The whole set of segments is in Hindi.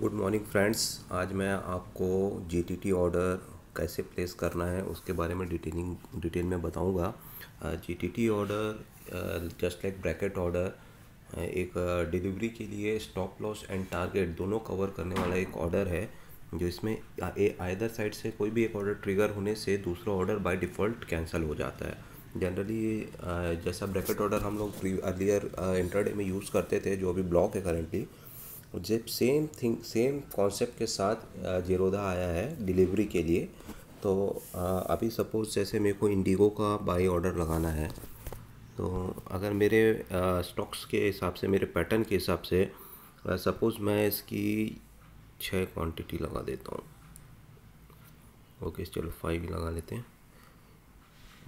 गुड मॉर्निंग फ्रेंड्स आज मैं आपको जीटीटी ऑर्डर कैसे प्लेस करना है उसके बारे में डिटेलिंग डिटेल में बताऊंगा GTT order just like bracket order एक डिलीवरी uh, के लिए स्टॉप लॉस एंड टारगेट दोनों कवर करने वाला एक ऑर्डर है जो इसमें आयदर uh, साइड से कोई भी एक ऑर्डर ट्रिगर होने से दूसरा ऑर्डर बाय डिफ़ॉल्ट कैंसिल हो जाता है जनरली uh, जैसा ब्रैकेट ऑर्डर हम लोग अर्लियर इंटरडे में यूज़ करते थे जो अभी ब्लॉक है करेंटली जब सेम थिंग सेम कॉन्सेप्ट के साथ जीरोधा आया है डिलीवरी के लिए तो अभी सपोज़ जैसे मेरे को इंडिगो का बाई ऑर्डर लगाना है तो अगर मेरे स्टॉक्स के हिसाब से मेरे पैटर्न के हिसाब से सपोज़ मैं इसकी छः क्वांटिटी लगा देता हूँ ओके चलो फाइव लगा लेते हैं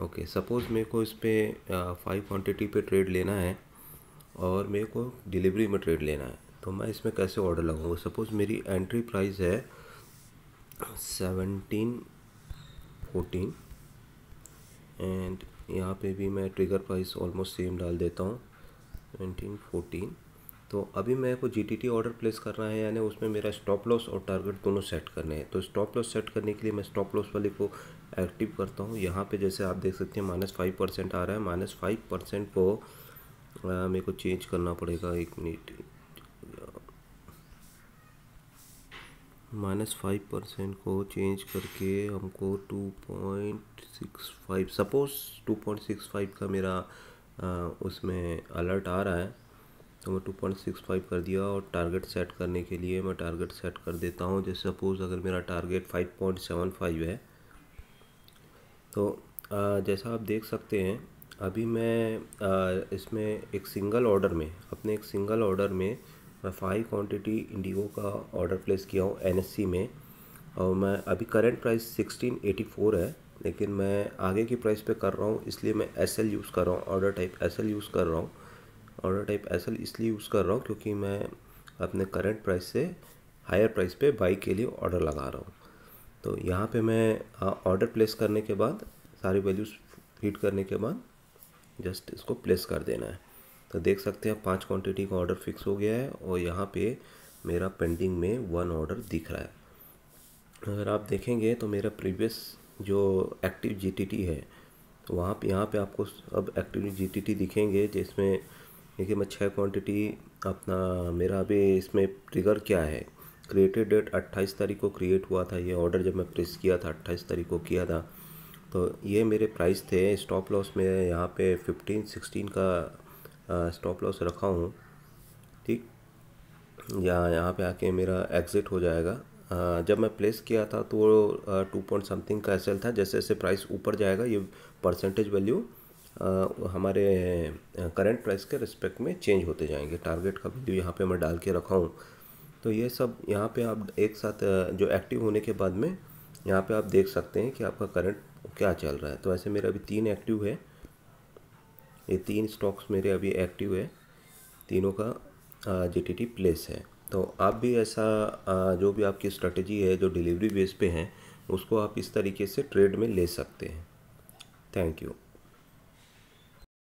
ओके सपोज़ मेरे को इस पर फाइव क्वान्टिटी पर ट्रेड लेना है और मेरे को डिलीवरी में ट्रेड लेना है तो मैं इसमें कैसे ऑर्डर लगाऊंगा सपोज़ मेरी एंट्री प्राइस है सेवनटीन फोर्टीन एंड यहाँ पे भी मैं ट्रिगर प्राइस ऑलमोस्ट सेम डाल देता हूँ सेवनटीन फोटीन तो अभी मेरे को जी ऑर्डर प्लेस करना है यानी उसमें मेरा स्टॉप लॉस और टारगेट दोनों सेट करने हैं तो स्टॉप लॉस सेट करने के लिए मैं स्टॉप लॉस वाले को एक्टिव करता हूँ यहाँ पे जैसे आप देख सकते हैं माइनस फाइव परसेंट आ रहा है माइनस फाइव परसेंट को मेरे को चेंज करना पड़ेगा एक मिनट माइनस फाइव परसेंट को चेंज करके हमको two point six five suppose two point six five का मेरा आ, उसमें अलर्ट आ रहा है तो मैं टू पॉइंट सिक्स फाइव कर दिया और टारगेट सेट करने के लिए मैं टारगेट सेट कर देता हूँ जैसे सपोज़ अगर मेरा target five point seven five है तो आ, जैसा आप देख सकते हैं अभी मैं आ, इसमें एक सिंगल ऑर्डर में अपने एक सिंगल ऑर्डर में मैं फाइव क्वांटिटी इंडिगो का ऑर्डर प्लेस किया हूँ एनएससी में और मैं अभी current price sixteen eighty four है लेकिन मैं आगे की प्राइस पे कर रहा हूँ इसलिए मैं एस एल यूज़ कर रहा हूँ order type S L use कर रहा हूँ ऑर्डर टाइप एस एल इसलिए यूज़ कर रहा हूँ क्योंकि मैं अपने करंट प्राइस से हायर प्राइस पर बाइक के लिए ऑर्डर लगा रहा हूँ तो यहाँ पर मैं ऑर्डर प्लेस करने के बाद सारी वैल्यूज़ फीड करने के बाद जस्ट इसको प्लेस कर देना है तो देख सकते हैं पांच क्वांटिटी का ऑर्डर फिक्स हो गया है और यहाँ पे मेरा पेंडिंग में वन ऑर्डर दिख रहा है अगर आप देखेंगे तो मेरा प्रीवियस जो एक्टिव जीटीटी है तो वहाँ पे यहाँ पे आपको अब एक्टिव जीटीटी दिखेंगे जिसमें देखिए मैं छः क्वांटिटी अपना मेरा अभी इसमें ट्रिगर क्या है क्रिएटेड डेट 28 तारीख को क्रिएट हुआ था ये ऑर्डर जब मैं प्रेस किया था 28 तारीख को किया था तो ये मेरे प्राइस थे स्टॉप लॉस में यहाँ पे 15 16 का स्टॉप लॉस रखा हूँ ठीक या यहाँ पे आके मेरा एग्ज़िट हो जाएगा जब मैं प्लेस किया था तो टू पॉइंट समथिंग का एसएल था जैसे जैसे प्राइस ऊपर जाएगा ये परसेंटेज वैल्यू हमारे करंट प्राइस के रिस्पेक्ट में चेंज होते जाएंगे टारगेट का वैल्यू यहाँ पे मैं डाल के रखा हूँ तो ये सब यहाँ पे आप एक साथ जो एक्टिव होने के बाद में यहाँ पे आप देख सकते हैं कि आपका करंट क्या चल रहा है तो ऐसे मेरा अभी तीन एक्टिव है ये तीन स्टॉक्स मेरे अभी एक्टिव है तीनों का जी प्लेस है तो आप भी ऐसा जो भी आपकी स्ट्रेटजी है जो डिलीवरी बेस पे है उसको आप इस तरीके से ट्रेड में ले सकते हैं थैंक यू